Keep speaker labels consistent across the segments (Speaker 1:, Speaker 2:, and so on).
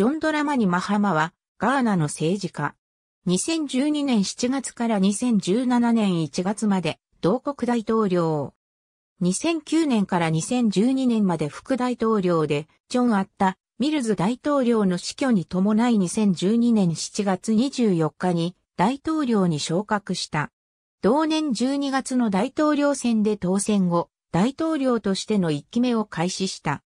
Speaker 1: ジョン・ドラマニ・マハマは、ガーナの政治家。2012年7月から2017年1月まで、同国大統領。2009年から2012年まで副大統領で、ジョン・アッタ、ミルズ大統領の死去に伴い2012年7月24日に大統領に昇格した。同年12月の大統領選で当選後、大統領としての1期目を開始した。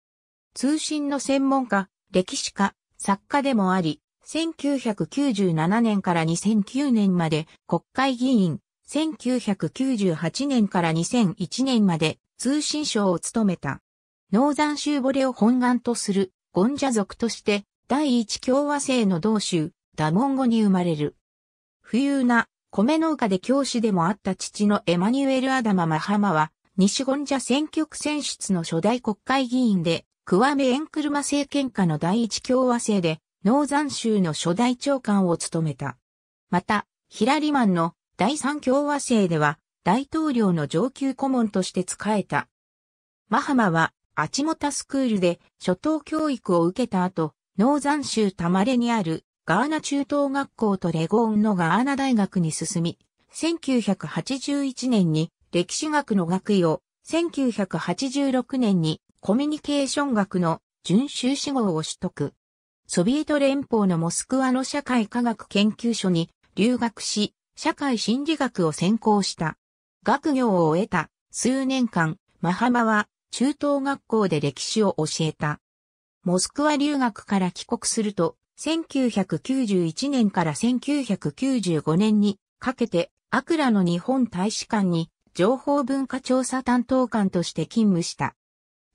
Speaker 1: 通信の専門家、歴史家、作家でもあり、1997年から2009年まで国会議員、1998年から2001年まで通信省を務めた。ノーザン州ボレを本願とするゴンジャ族として第一共和制の同州ダモンゴに生まれる。富裕な米農家で教師でもあった父のエマニュエル・アダマ・マハマは西ゴンジャ選挙区選出の初代国会議員でクワメ・エンクルマ政権下の第一共和制で、ノーザン州の初代長官を務めた。また、ヒラリマンの第三共和制では、大統領の上級顧問として仕えた。マハマは、アチモタスクールで初等教育を受けた後、ノーザン州タマレにあるガーナ中等学校とレゴーンのガーナ大学に進み、1981年に歴史学の学位を、1986年にコミュニケーション学の準修士号を取得。ソビエト連邦のモスクワの社会科学研究所に留学し、社会心理学を専攻した。学業を得た数年間、マハマは中等学校で歴史を教えた。モスクワ留学から帰国すると、1991年から1995年にかけて、アクラの日本大使館に情報文化調査担当官として勤務した。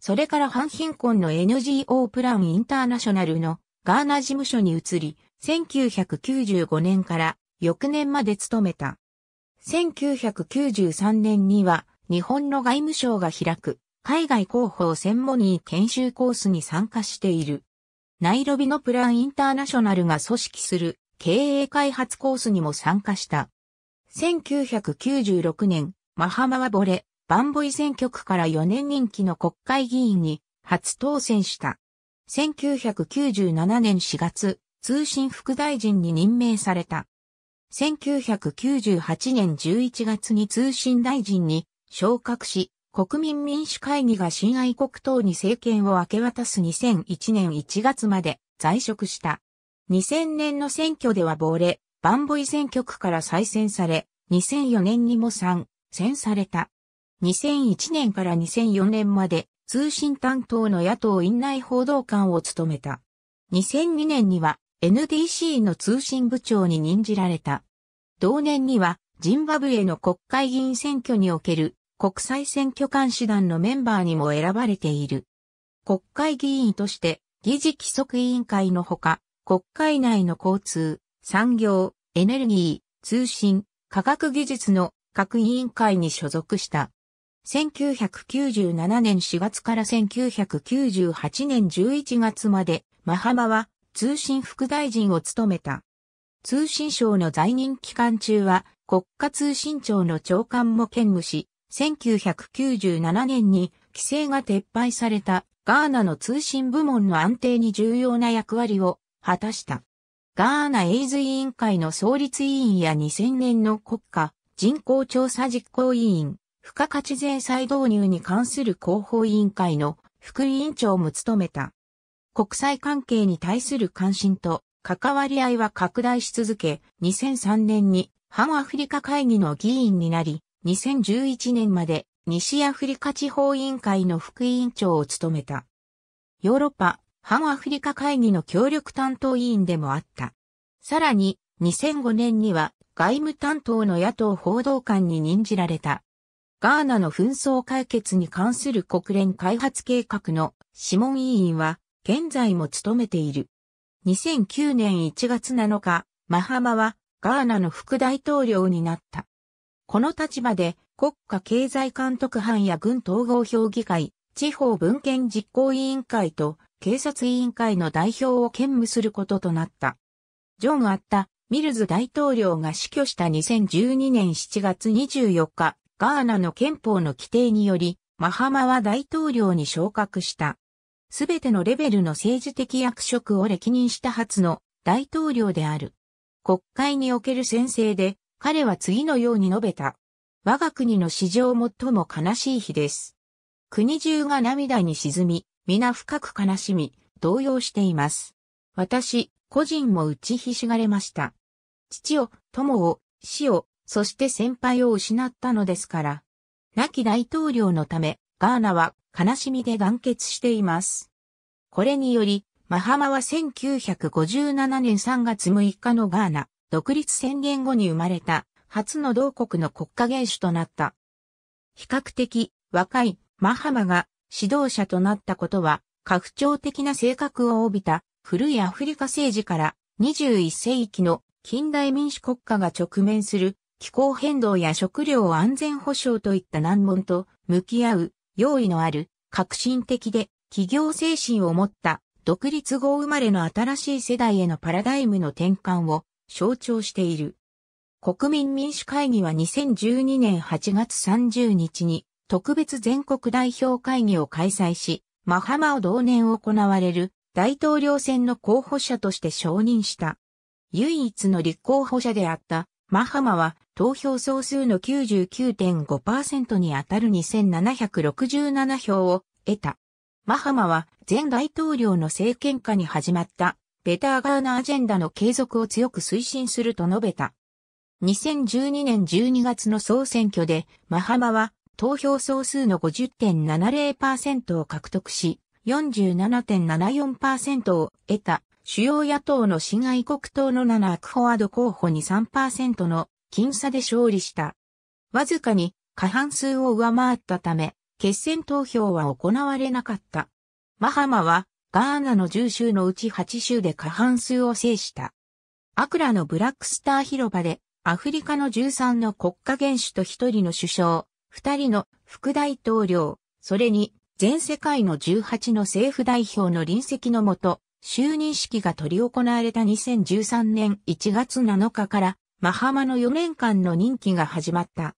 Speaker 1: それから反貧困の NGO プランインターナショナルのガーナ事務所に移り、1995年から翌年まで務めた。1993年には日本の外務省が開く海外広報専門に研修コースに参加している。ナイロビのプランインターナショナルが組織する経営開発コースにも参加した。1996年、マハマはボレ、バンボイ選挙区から4年任期の国会議員に初当選した。1997年4月、通信副大臣に任命された。1998年11月に通信大臣に昇格し、国民民主会議が新愛国党に政権を明け渡す2001年1月まで在職した。2000年の選挙では亡霊、バンボイ選挙区から再選され、2004年にも参選された。2001年から2004年まで通信担当の野党院内報道官を務めた。2002年には NDC の通信部長に任じられた。同年にはジンバブエの国会議員選挙における国際選挙監視団のメンバーにも選ばれている。国会議員として議事規則委員会のほか、国会内の交通、産業、エネルギー、通信、科学技術の各委員会に所属した。1997年4月から1998年11月まで、マハマは通信副大臣を務めた。通信省の在任期間中は国家通信庁の長官も兼務し、1997年に規制が撤廃されたガーナの通信部門の安定に重要な役割を果たした。ガーナエイズ委員会の創立委員や2000年の国家人口調査実行委員、付加価値税再導入に関する広報委員会の副委員長も務めた。国際関係に対する関心と関わり合いは拡大し続け、2003年に反アフリカ会議の議員になり、2011年まで西アフリカ地方委員会の副委員長を務めた。ヨーロッパ反アフリカ会議の協力担当委員でもあった。さらに、2005年には外務担当の野党報道官に任じられた。ガーナの紛争解決に関する国連開発計画の諮問委員は現在も務めている。2009年1月7日、マハマはガーナの副大統領になった。この立場で国家経済監督班や軍統合評議会、地方文献実行委員会と警察委員会の代表を兼務することとなった。ジョン・アッタ・ミルズ大統領が死去した2012年7月24日、ガーナの憲法の規定により、マハマは大統領に昇格した。すべてのレベルの政治的役職を歴任した初の大統領である。国会における宣誓で、彼は次のように述べた。我が国の史上最も悲しい日です。国中が涙に沈み、皆深く悲しみ、動揺しています。私、個人も打ちひしがれました。父を、友を、死を、そして先輩を失ったのですから。亡き大統領のため、ガーナは悲しみで団結しています。これにより、マハマは1957年3月6日のガーナ独立宣言後に生まれた初の同国の国家元首となった。比較的若いマハマが指導者となったことは、拡張的な性格を帯びた古いアフリカ政治から21世紀の近代民主国家が直面する気候変動や食料安全保障といった難問と向き合う用意のある革新的で企業精神を持った独立後生まれの新しい世代へのパラダイムの転換を象徴している。国民民主会議は2012年8月30日に特別全国代表会議を開催し、マハマを同年行われる大統領選の候補者として承認した。唯一の立候補者であったマハマは投票総数の99.5%に当たる2767票を得た。マハマは前大統領の政権下に始まったベターガーナアジェンダの継続を強く推進すると述べた。2012年12月の総選挙でマハマは投票総数の50.70%を獲得し、47.74%を得た主要野党の市外国党の7アクフォワード候補に3%の僅差で勝利した。わずかに過半数を上回ったため、決選投票は行われなかった。マハマはガーナの10州のうち8州で過半数を制した。アクラのブラックスター広場でアフリカの13の国家元首と1人の首相、2人の副大統領、それに全世界の18の政府代表の臨席のもと、就任式が取り行われた2013年1月7日から、マハマの4年間の任期が始まった。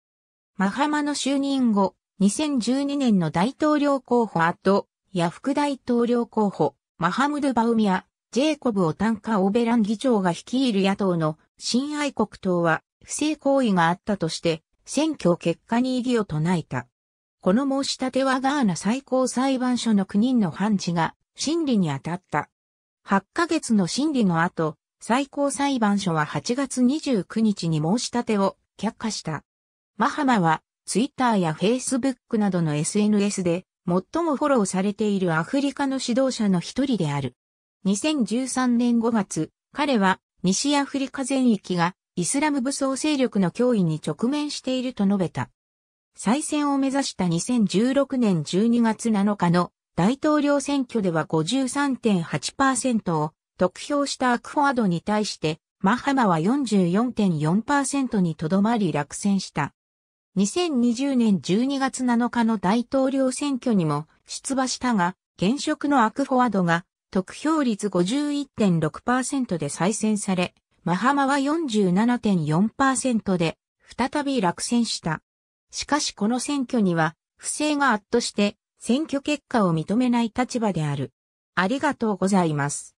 Speaker 1: マハマの就任後、2012年の大統領候補後、ヤト、や副大統領候補、マハムドゥ・バウミア、ジェイコブ・オタンカ・オベラン議長が率いる野党の新愛国党は、不正行為があったとして、選挙結果に異議を唱えた。この申し立てはガーナ最高裁判所の9人の判事が審理に当たった。8ヶ月の審理の後、最高裁判所は8月29日に申し立てを却下した。マハマは、ツイッターやフェイスブックなどの SNS で、最もフォローされているアフリカの指導者の一人である。2013年5月、彼は、西アフリカ全域が、イスラム武装勢力の脅威に直面していると述べた。再選を目指した2016年12月7日の大統領選挙では53.8%を得票したアクフォアドに対して、マハマは44.4%にとどまり落選した。2020年12月7日の大統領選挙にも出馬したが、現職のアクフォワドが得票率51.6%で再選され、マハマは47.4%で再び落選した。しかしこの選挙には不正が圧倒して選挙結果を認めない立場である。ありがとうございます。